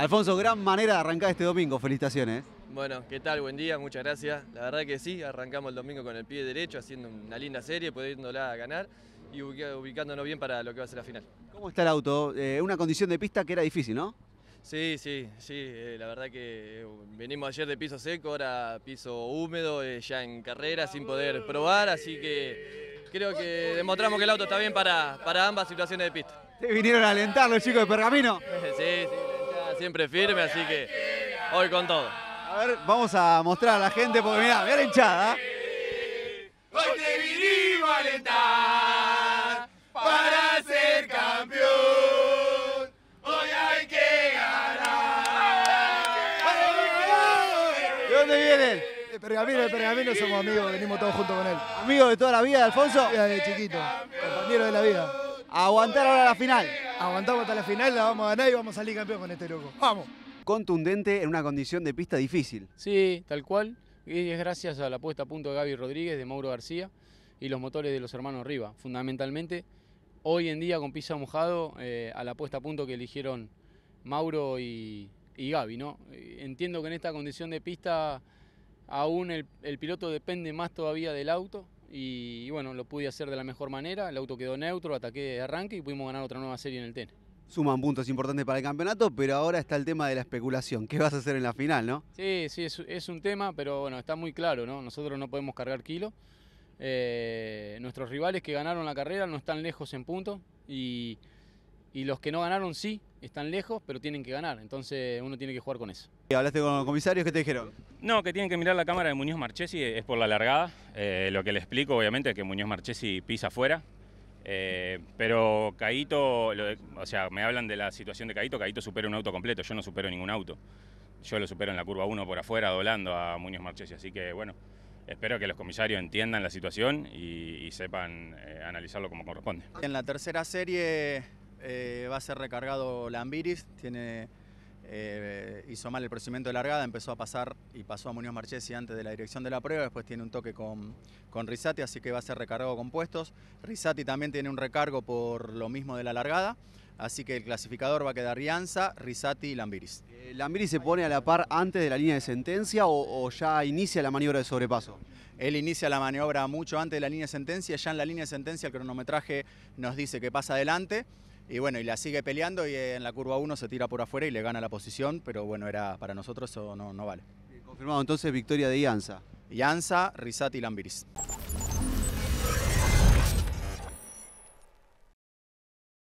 Alfonso, gran manera de arrancar este domingo, felicitaciones. Bueno, ¿qué tal? Buen día, muchas gracias. La verdad que sí, arrancamos el domingo con el pie derecho, haciendo una linda serie, pudiéndola ganar y ubicándonos bien para lo que va a ser la final. ¿Cómo está el auto? Eh, una condición de pista que era difícil, ¿no? Sí, sí, sí, eh, la verdad que eh, venimos ayer de piso seco, ahora piso húmedo, ya en carrera, sin poder probar, así que creo que demostramos que el auto está bien para, para ambas situaciones de pista. Te vinieron a alentarlo los chicos de Pergamino. sí, sí siempre firme, así que hoy con todo. A ver, vamos a mostrar a la gente, porque mirá, mirá la hinchada. Hoy te vinimos a alentar para ser campeón. Hoy hay que ganar. ¿De dónde viene? De Pergamino, de Pergamino somos amigos, venimos todos juntos con él. amigo de toda la vida, de Alfonso. Desde chiquito, compañero de la vida aguantar ahora la final. Aguantamos hasta la final, la vamos a ganar y vamos a salir campeón con este loco. ¡Vamos! Contundente en una condición de pista difícil. Sí, tal cual. Y es gracias a la puesta a punto de Gaby Rodríguez, de Mauro García y los motores de los hermanos Riva. Fundamentalmente, hoy en día con piso mojado, eh, a la puesta a punto que eligieron Mauro y, Gaby. ¿no? Eh, entiendo que en esta condición de pista aún el piloto depende más todavía del auto y, bueno, lo pude hacer de la mejor manera, el auto quedó neutro, ataqué de arranque y pudimos ganar otra nueva serie en el TEN. Suman puntos importantes para el campeonato, pero ahora está el tema de la especulación. ¿Qué vas a hacer en la final, no? Sí, sí, es, un tema, pero bueno, está muy claro, ¿no? Nosotros no podemos cargar kilo. Eh, nuestros rivales que ganaron la carrera no están lejos en punto y y los que no ganaron sí, están lejos, pero tienen que ganar, entonces uno tiene que jugar con eso. hablaste con los comisarios? ¿Qué te dijeron? No, que tienen que mirar la cámara de Muñoz Marchesi, es por la largada, eh, lo que le explico obviamente es que Muñoz Marchesi pisa afuera, eh, pero Caíto, o sea, me hablan de la situación de Caíto, Caíto supera un auto completo, yo no supero ningún auto, yo lo supero en la curva 1 por afuera, doblando a Muñoz Marchesi, así que bueno, espero que los comisarios entiendan la situación y, sepan eh, analizarlo como corresponde. En la tercera serie eh, va a ser recargado Lambiris, tiene, eh, hizo mal el procedimiento de largada, empezó a pasar y pasó a Muñoz Marchesi antes de la dirección de la prueba, después tiene un toque con, con así que va a ser recargado con puestos. Risati también tiene un recargo por lo mismo de la largada. Así que el clasificador va a quedar Rianza, Risati y Lambiris. Eh, ¿Lambiris se pone a la par antes de la línea de sentencia o, o, ya inicia la maniobra de sobrepaso? Él inicia la maniobra mucho antes de la línea de sentencia. Ya en la línea de sentencia el cronometraje nos dice que pasa adelante. Y bueno, y la sigue peleando y en la curva 1 se tira por afuera y le gana la posición, pero bueno, era para nosotros eso no, no vale. Confirmado entonces victoria de Ianza. Ianza, Rizat y Lambiris.